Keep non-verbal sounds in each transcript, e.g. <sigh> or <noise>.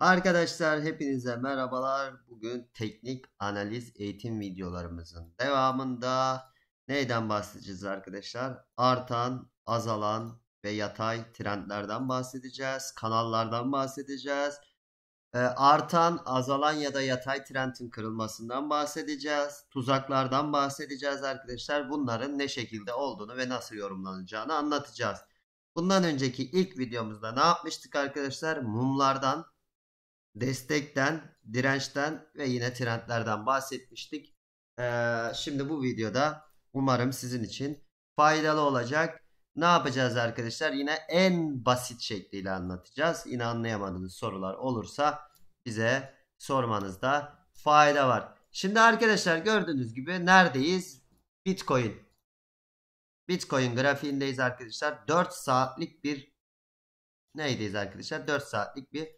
Arkadaşlar hepinize merhabalar. Bugün teknik analiz eğitim videolarımızın devamında neyden bahsedeceğiz arkadaşlar? Artan, azalan ve yatay trendlerden bahsedeceğiz. Kanallardan bahsedeceğiz. Ee, artan, azalan ya da yatay trendin kırılmasından bahsedeceğiz. Tuzaklardan bahsedeceğiz arkadaşlar. Bunların ne şekilde olduğunu ve nasıl yorumlanacağını anlatacağız. Bundan önceki ilk videomuzda ne yapmıştık arkadaşlar? Mumlardan destekten, dirençten ve yine trendlerden bahsetmiştik. Ee, şimdi bu videoda umarım sizin için faydalı olacak. Ne yapacağız arkadaşlar? Yine en basit şekliyle anlatacağız. Yine anlayamadığınız sorular olursa bize sormanızda fayda var. Şimdi arkadaşlar gördüğünüz gibi neredeyiz? Bitcoin. Bitcoin grafiğindeyiz arkadaşlar. 4 saatlik bir neydeyiz arkadaşlar? 4 saatlik bir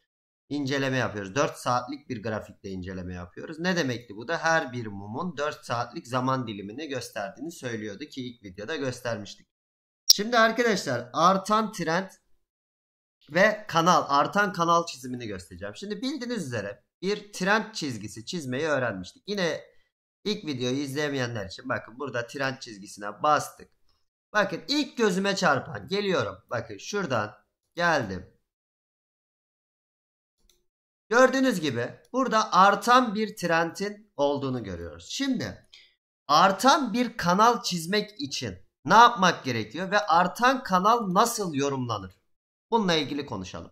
inceleme yapıyoruz. 4 saatlik bir grafikte inceleme yapıyoruz. Ne demekti bu da? Her bir mumun 4 saatlik zaman dilimini gösterdiğini söylüyordu ki ilk videoda göstermiştik. Şimdi arkadaşlar artan trend ve kanal artan kanal çizimini göstereceğim. Şimdi bildiğiniz üzere bir trend çizgisi çizmeyi öğrenmiştik. Yine ilk videoyu izlemeyenler için bakın burada trend çizgisine bastık. Bakın ilk gözüme çarpan geliyorum. Bakın şuradan geldim. Gördüğünüz gibi burada artan bir trendin olduğunu görüyoruz. Şimdi artan bir kanal çizmek için ne yapmak gerekiyor ve artan kanal nasıl yorumlanır? Bununla ilgili konuşalım.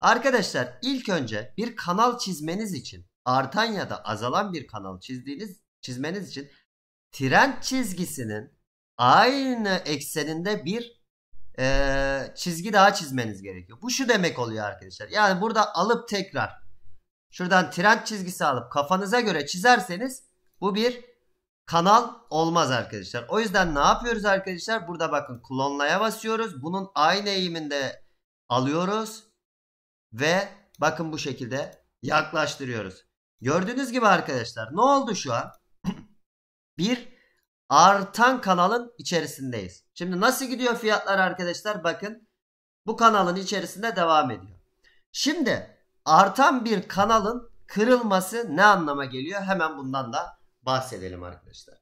Arkadaşlar ilk önce bir kanal çizmeniz için artan ya da azalan bir kanal çizdiğiniz çizmeniz için trend çizgisinin aynı ekseninde bir e, çizgi daha çizmeniz gerekiyor. Bu şu demek oluyor arkadaşlar. Yani burada alıp tekrar Şuradan trend çizgisi alıp kafanıza göre çizerseniz bu bir kanal olmaz arkadaşlar. O yüzden ne yapıyoruz arkadaşlar? Burada bakın klonlaya basıyoruz. Bunun aynı eğiminde alıyoruz. Ve bakın bu şekilde yaklaştırıyoruz. Gördüğünüz gibi arkadaşlar ne oldu şu an? <clears throat> bir artan kanalın içerisindeyiz. Şimdi nasıl gidiyor fiyatlar arkadaşlar? Bakın bu kanalın içerisinde devam ediyor. Şimdi artan bir kanalın kırılması ne anlama geliyor? Hemen bundan da bahsedelim arkadaşlar.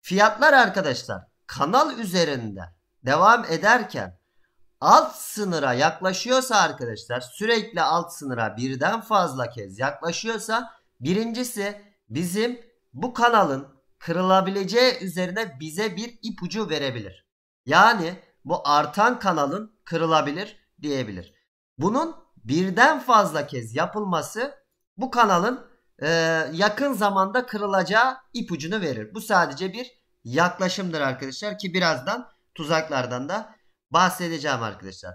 Fiyatlar arkadaşlar kanal üzerinde devam ederken alt sınıra yaklaşıyorsa arkadaşlar sürekli alt sınıra birden fazla kez yaklaşıyorsa birincisi bizim bu kanalın kırılabileceği üzerine bize bir ipucu verebilir. Yani bu artan kanalın kırılabilir diyebilir. Bunun birden fazla kez yapılması bu kanalın e, yakın zamanda kırılacağı ipucunu verir. Bu sadece bir yaklaşımdır arkadaşlar ki birazdan tuzaklardan da bahsedeceğim arkadaşlar.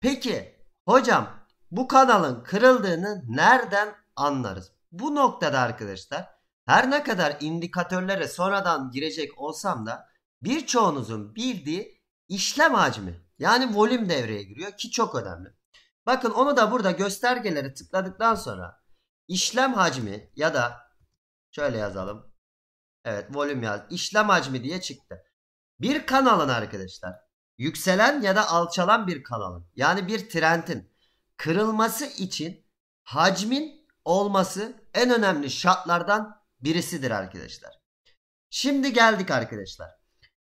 Peki hocam bu kanalın kırıldığını nereden anlarız? Bu noktada arkadaşlar her ne kadar indikatörlere sonradan girecek olsam da birçoğunuzun bildiği işlem hacmi yani volüm devreye giriyor ki çok önemli. Bakın onu da burada göstergeleri tıkladıktan sonra işlem hacmi ya da şöyle yazalım. Evet volüm yaz. İşlem hacmi diye çıktı. Bir kanalın arkadaşlar yükselen ya da alçalan bir kanalın yani bir trendin kırılması için hacmin olması en önemli şartlardan birisidir arkadaşlar. Şimdi geldik arkadaşlar.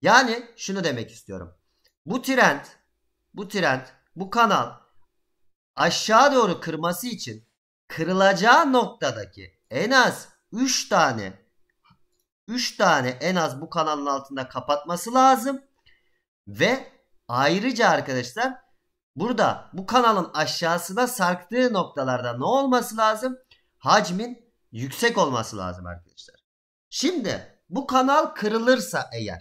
Yani şunu demek istiyorum. Bu trend, bu trend, bu kanal aşağı doğru kırması için kırılacağı noktadaki en az 3 tane 3 tane en az bu kanalın altında kapatması lazım. Ve ayrıca arkadaşlar burada bu kanalın aşağısına sarktığı noktalarda ne olması lazım? Hacmin yüksek olması lazım arkadaşlar. Şimdi bu kanal kırılırsa eğer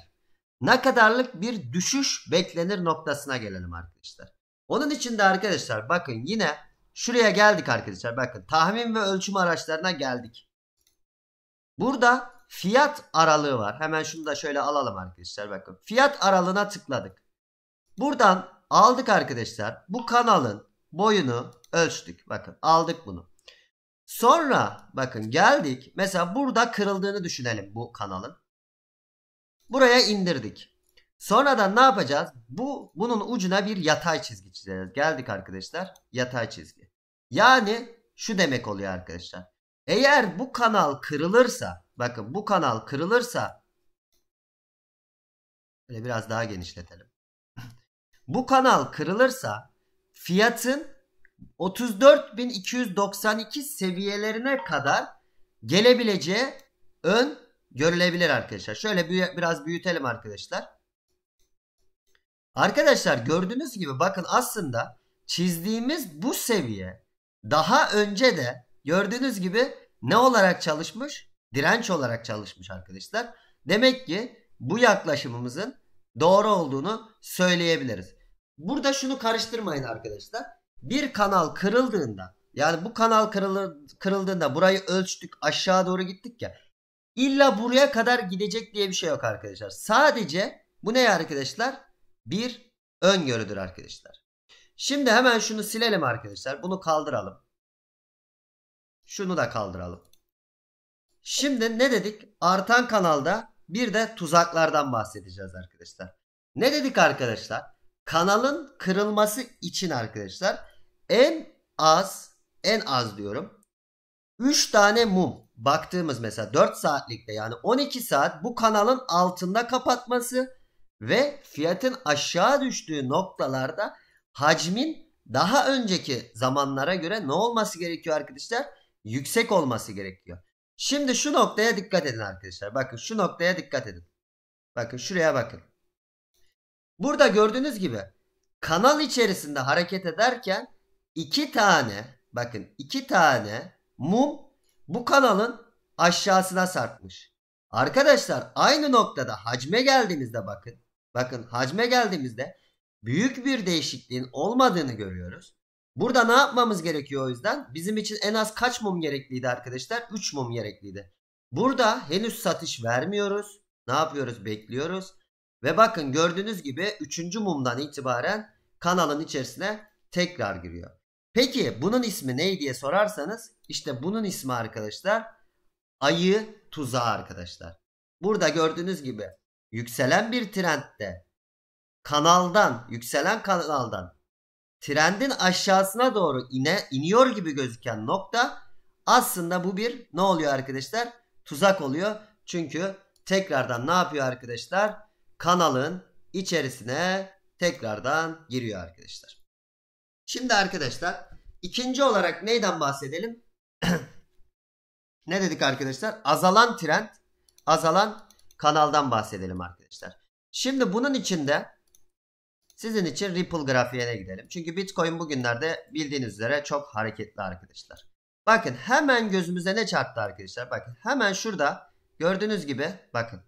ne kadarlık bir düşüş beklenir noktasına gelelim arkadaşlar. Onun için de arkadaşlar bakın yine şuraya geldik arkadaşlar. Bakın tahmin ve ölçüm araçlarına geldik. Burada fiyat aralığı var. Hemen şunu da şöyle alalım arkadaşlar. Bakın fiyat aralığına tıkladık. Buradan aldık arkadaşlar. Bu kanalın boyunu ölçtük. Bakın aldık bunu. Sonra bakın geldik. Mesela burada kırıldığını düşünelim bu kanalın. Buraya indirdik. Sonradan ne yapacağız? Bu bunun ucuna bir yatay çizgi çizeceğiz. Geldik arkadaşlar. Yatay çizgi. Yani şu demek oluyor arkadaşlar. Eğer bu kanal kırılırsa bakın bu kanal kırılırsa böyle biraz daha genişletelim. <laughs> bu kanal kırılırsa fiyatın 34.292 seviyelerine kadar gelebileceği ön görülebilir arkadaşlar. Şöyle biraz büyütelim arkadaşlar. Arkadaşlar gördüğünüz gibi bakın aslında çizdiğimiz bu seviye daha önce de gördüğünüz gibi ne olarak çalışmış? Direnç olarak çalışmış arkadaşlar. Demek ki bu yaklaşımımızın doğru olduğunu söyleyebiliriz. Burada şunu karıştırmayın arkadaşlar. Bir kanal kırıldığında yani bu kanal kırılır, kırıldığında burayı ölçtük aşağı doğru gittik ya. İlla buraya kadar gidecek diye bir şey yok arkadaşlar. Sadece bu ne arkadaşlar? bir öngörüdür arkadaşlar. Şimdi hemen şunu silelim arkadaşlar. Bunu kaldıralım. Şunu da kaldıralım. Şimdi ne dedik? Artan kanalda bir de tuzaklardan bahsedeceğiz arkadaşlar. Ne dedik arkadaşlar? Kanalın kırılması için arkadaşlar en az en az diyorum 3 tane mum baktığımız mesela 4 saatlikte yani 12 saat bu kanalın altında kapatması ve fiyatın aşağı düştüğü noktalarda hacmin daha önceki zamanlara göre ne olması gerekiyor arkadaşlar? Yüksek olması gerekiyor. Şimdi şu noktaya dikkat edin arkadaşlar. Bakın şu noktaya dikkat edin. Bakın şuraya bakın. Burada gördüğünüz gibi kanal içerisinde hareket ederken iki tane bakın iki tane mum bu kanalın aşağısına sarkmış. Arkadaşlar aynı noktada hacme geldiğinizde bakın Bakın hacme geldiğimizde büyük bir değişikliğin olmadığını görüyoruz. Burada ne yapmamız gerekiyor o yüzden? Bizim için en az kaç mum gerekliydi arkadaşlar? 3 mum gerekliydi. Burada henüz satış vermiyoruz. Ne yapıyoruz? Bekliyoruz. Ve bakın gördüğünüz gibi 3. mumdan itibaren kanalın içerisine tekrar giriyor. Peki bunun ismi ne diye sorarsanız işte bunun ismi arkadaşlar ayı tuzağı arkadaşlar. Burada gördüğünüz gibi yükselen bir trendde kanaldan, yükselen kanaldan trendin aşağısına doğru ine iniyor gibi gözüken nokta aslında bu bir ne oluyor arkadaşlar? Tuzak oluyor. Çünkü tekrardan ne yapıyor arkadaşlar? Kanalın içerisine tekrardan giriyor arkadaşlar. Şimdi arkadaşlar ikinci olarak neyden bahsedelim? <clears throat> ne dedik arkadaşlar? Azalan trend, azalan kanaldan bahsedelim arkadaşlar. Şimdi bunun içinde sizin için Ripple grafiğine gidelim. Çünkü Bitcoin bugünlerde bildiğiniz üzere çok hareketli arkadaşlar. Bakın hemen gözümüze ne çarptı arkadaşlar. Bakın hemen şurada gördüğünüz gibi bakın.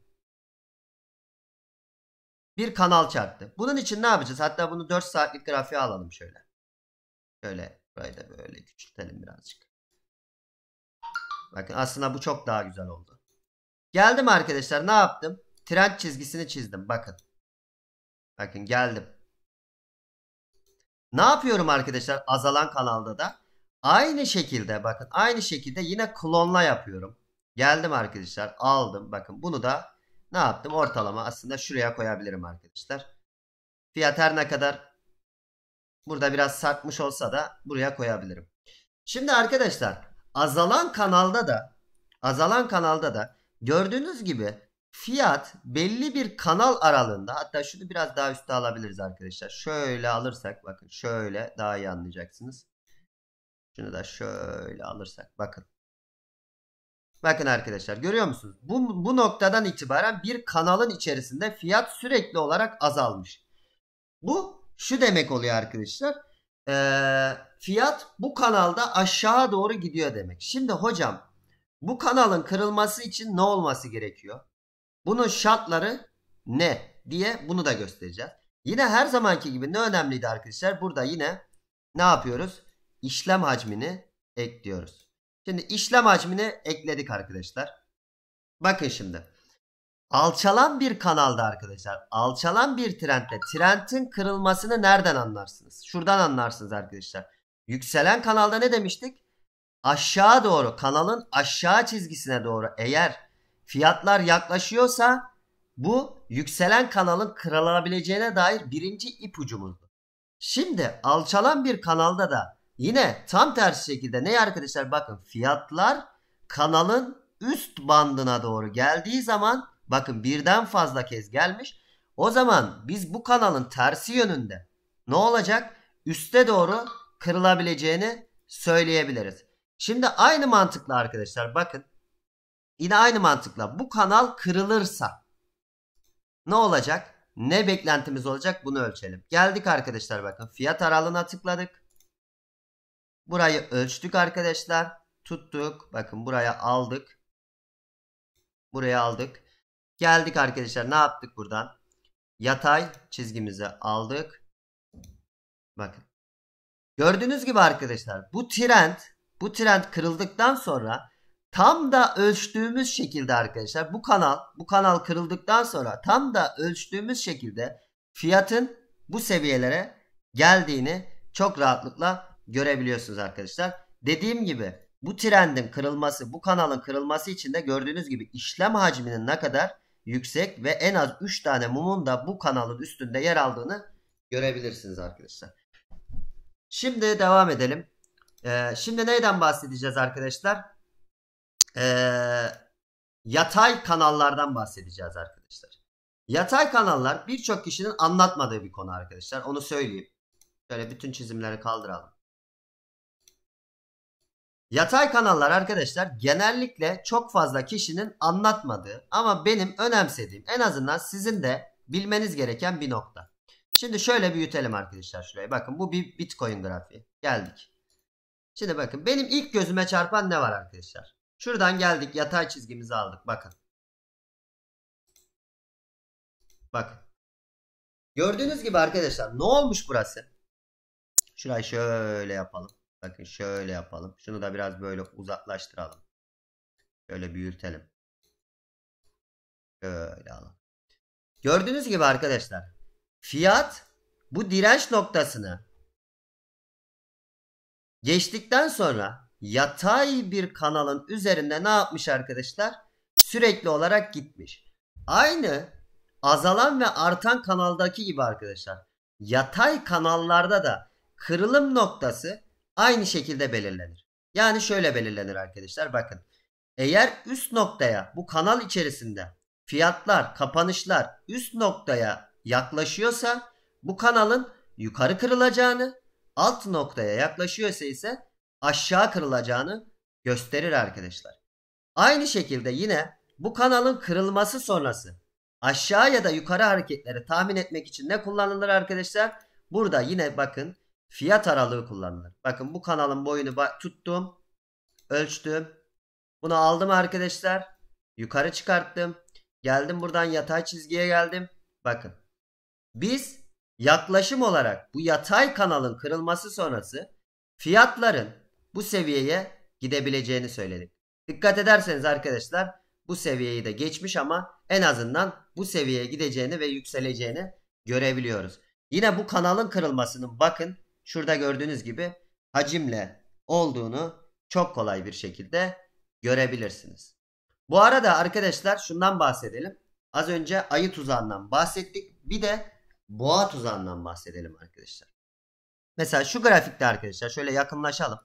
Bir kanal çarptı. Bunun için ne yapacağız? Hatta bunu 4 saatlik grafiğe alalım şöyle. Şöyle burayı da böyle küçültelim birazcık. Bakın aslında bu çok daha güzel oldu. Geldim arkadaşlar ne yaptım? Trend çizgisini çizdim bakın. Bakın geldim. Ne yapıyorum arkadaşlar azalan kanalda da? Aynı şekilde bakın aynı şekilde yine klonla yapıyorum. Geldim arkadaşlar aldım bakın bunu da ne yaptım ortalama aslında şuraya koyabilirim arkadaşlar. Fiyat her ne kadar burada biraz sarkmış olsa da buraya koyabilirim. Şimdi arkadaşlar azalan kanalda da azalan kanalda da Gördüğünüz gibi fiyat belli bir kanal aralığında hatta şunu biraz daha üstte alabiliriz arkadaşlar. Şöyle alırsak bakın şöyle daha iyi anlayacaksınız. Şunu da şöyle alırsak bakın. Bakın arkadaşlar görüyor musunuz? Bu, bu noktadan itibaren bir kanalın içerisinde fiyat sürekli olarak azalmış. Bu şu demek oluyor arkadaşlar. Ee, fiyat bu kanalda aşağı doğru gidiyor demek. Şimdi hocam bu kanalın kırılması için ne olması gerekiyor? Bunun şartları ne diye bunu da göstereceğiz. Yine her zamanki gibi ne önemliydi arkadaşlar? Burada yine ne yapıyoruz? İşlem hacmini ekliyoruz. Şimdi işlem hacmini ekledik arkadaşlar. Bakın şimdi. Alçalan bir kanalda arkadaşlar. Alçalan bir trendde trendin kırılmasını nereden anlarsınız? Şuradan anlarsınız arkadaşlar. Yükselen kanalda ne demiştik? aşağı doğru kanalın aşağı çizgisine doğru eğer fiyatlar yaklaşıyorsa bu yükselen kanalın kırılabileceğine dair birinci ipucumuzdu. Şimdi alçalan bir kanalda da yine tam tersi şekilde ne arkadaşlar bakın fiyatlar kanalın üst bandına doğru geldiği zaman bakın birden fazla kez gelmiş. O zaman biz bu kanalın tersi yönünde ne olacak? Üste doğru kırılabileceğini söyleyebiliriz. Şimdi aynı mantıkla arkadaşlar bakın. Yine aynı mantıkla bu kanal kırılırsa ne olacak? Ne beklentimiz olacak bunu ölçelim. Geldik arkadaşlar bakın fiyat aralığına tıkladık. Burayı ölçtük arkadaşlar. Tuttuk. Bakın buraya aldık. Buraya aldık. Geldik arkadaşlar ne yaptık buradan? Yatay çizgimizi aldık. Bakın. Gördüğünüz gibi arkadaşlar bu trend bu trend kırıldıktan sonra tam da ölçtüğümüz şekilde arkadaşlar bu kanal bu kanal kırıldıktan sonra tam da ölçtüğümüz şekilde fiyatın bu seviyelere geldiğini çok rahatlıkla görebiliyorsunuz arkadaşlar. Dediğim gibi bu trendin kırılması bu kanalın kırılması için de gördüğünüz gibi işlem hacminin ne kadar yüksek ve en az 3 tane mumun da bu kanalın üstünde yer aldığını görebilirsiniz arkadaşlar. Şimdi devam edelim. Ee, şimdi neyden bahsedeceğiz arkadaşlar? Ee, yatay kanallardan bahsedeceğiz arkadaşlar. Yatay kanallar birçok kişinin anlatmadığı bir konu arkadaşlar. Onu söyleyeyim. Şöyle bütün çizimleri kaldıralım. Yatay kanallar arkadaşlar genellikle çok fazla kişinin anlatmadığı ama benim önemsediğim en azından sizin de bilmeniz gereken bir nokta. Şimdi şöyle büyütelim arkadaşlar şurayı. Bakın bu bir Bitcoin grafiği. Geldik. Şimdi bakın benim ilk gözüme çarpan ne var arkadaşlar? Şuradan geldik yatay çizgimizi aldık bakın. Bakın. Gördüğünüz gibi arkadaşlar ne olmuş burası? Şurayı şöyle yapalım. Bakın şöyle yapalım. Şunu da biraz böyle uzaklaştıralım. Şöyle büyütelim. Şöyle alalım. Gördüğünüz gibi arkadaşlar fiyat bu direnç noktasını Geçtikten sonra yatay bir kanalın üzerinde ne yapmış arkadaşlar? Sürekli olarak gitmiş. Aynı azalan ve artan kanaldaki gibi arkadaşlar. Yatay kanallarda da kırılım noktası aynı şekilde belirlenir. Yani şöyle belirlenir arkadaşlar bakın. Eğer üst noktaya bu kanal içerisinde fiyatlar, kapanışlar üst noktaya yaklaşıyorsa bu kanalın yukarı kırılacağını alt noktaya yaklaşıyorsa ise aşağı kırılacağını gösterir arkadaşlar. Aynı şekilde yine bu kanalın kırılması sonrası aşağı ya da yukarı hareketleri tahmin etmek için ne kullanılır arkadaşlar? Burada yine bakın fiyat aralığı kullanılır. Bakın bu kanalın boyunu tuttum. Ölçtüm. Bunu aldım arkadaşlar. Yukarı çıkarttım. Geldim buradan yatay çizgiye geldim. Bakın. Biz yaklaşım olarak bu yatay kanalın kırılması sonrası fiyatların bu seviyeye gidebileceğini söyledik. Dikkat ederseniz arkadaşlar bu seviyeyi de geçmiş ama en azından bu seviyeye gideceğini ve yükseleceğini görebiliyoruz. Yine bu kanalın kırılmasının bakın şurada gördüğünüz gibi hacimle olduğunu çok kolay bir şekilde görebilirsiniz. Bu arada arkadaşlar şundan bahsedelim. Az önce ayı tuzağından bahsettik. Bir de boğa tuzağından bahsedelim arkadaşlar. Mesela şu grafikte arkadaşlar şöyle yakınlaşalım.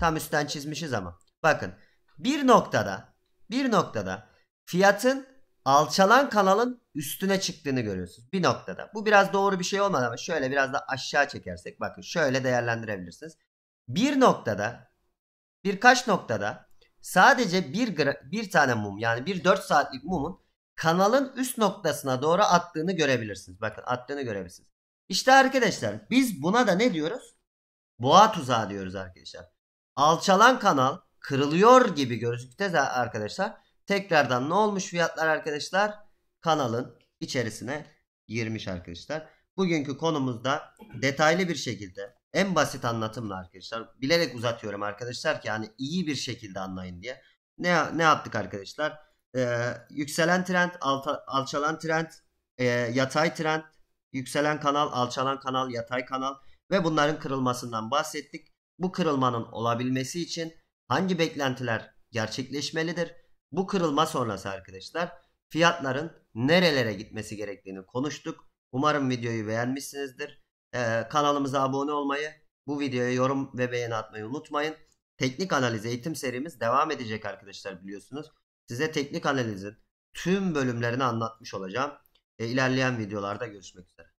Tam üstten çizmişiz ama. Bakın bir noktada bir noktada fiyatın alçalan kanalın üstüne çıktığını görüyorsunuz. Bir noktada. Bu biraz doğru bir şey olmadı ama şöyle biraz da aşağı çekersek bakın şöyle değerlendirebilirsiniz. Bir noktada birkaç noktada sadece bir, bir tane mum yani bir 4 saatlik mumun kanalın üst noktasına doğru attığını görebilirsiniz. Bakın attığını görebilirsiniz. İşte arkadaşlar biz buna da ne diyoruz? Boğa tuzağı diyoruz arkadaşlar. Alçalan kanal kırılıyor gibi gözükte arkadaşlar. Tekrardan ne olmuş fiyatlar arkadaşlar? Kanalın içerisine girmiş arkadaşlar. Bugünkü konumuzda detaylı bir şekilde en basit anlatımla arkadaşlar bilerek uzatıyorum arkadaşlar ki hani iyi bir şekilde anlayın diye. Ne ne yaptık arkadaşlar? e, yükselen trend, alta, alçalan trend, e, yatay trend, yükselen kanal, alçalan kanal, yatay kanal ve bunların kırılmasından bahsettik. Bu kırılmanın olabilmesi için hangi beklentiler gerçekleşmelidir? Bu kırılma sonrası arkadaşlar fiyatların nerelere gitmesi gerektiğini konuştuk. Umarım videoyu beğenmişsinizdir. Ee, kanalımıza abone olmayı, bu videoya yorum ve beğeni atmayı unutmayın. Teknik analiz eğitim serimiz devam edecek arkadaşlar biliyorsunuz. Size teknik analizin tüm bölümlerini anlatmış olacağım. E, ilerleyen videolarda görüşmek üzere.